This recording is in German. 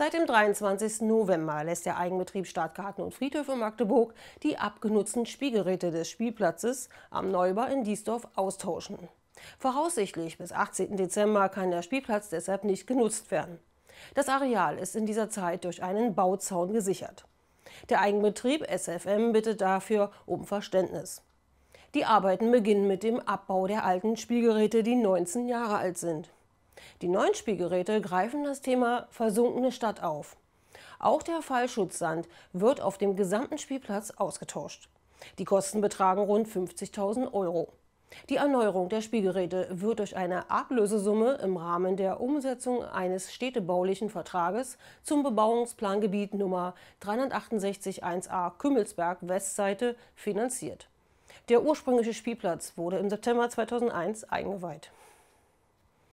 Seit dem 23. November lässt der Eigenbetrieb Stadtgarten und Friedhöfe Magdeburg die abgenutzten Spielgeräte des Spielplatzes am Neubau in Diesdorf austauschen. Voraussichtlich bis 18. Dezember kann der Spielplatz deshalb nicht genutzt werden. Das Areal ist in dieser Zeit durch einen Bauzaun gesichert. Der Eigenbetrieb SFM bittet dafür um Verständnis. Die Arbeiten beginnen mit dem Abbau der alten Spielgeräte, die 19 Jahre alt sind. Die neuen Spielgeräte greifen das Thema versunkene Stadt auf. Auch der Fallschutzsand wird auf dem gesamten Spielplatz ausgetauscht. Die Kosten betragen rund 50.000 Euro. Die Erneuerung der Spielgeräte wird durch eine Ablösesumme im Rahmen der Umsetzung eines städtebaulichen Vertrages zum Bebauungsplangebiet Nummer 368 1 a Kümmelsberg Westseite finanziert. Der ursprüngliche Spielplatz wurde im September 2001 eingeweiht.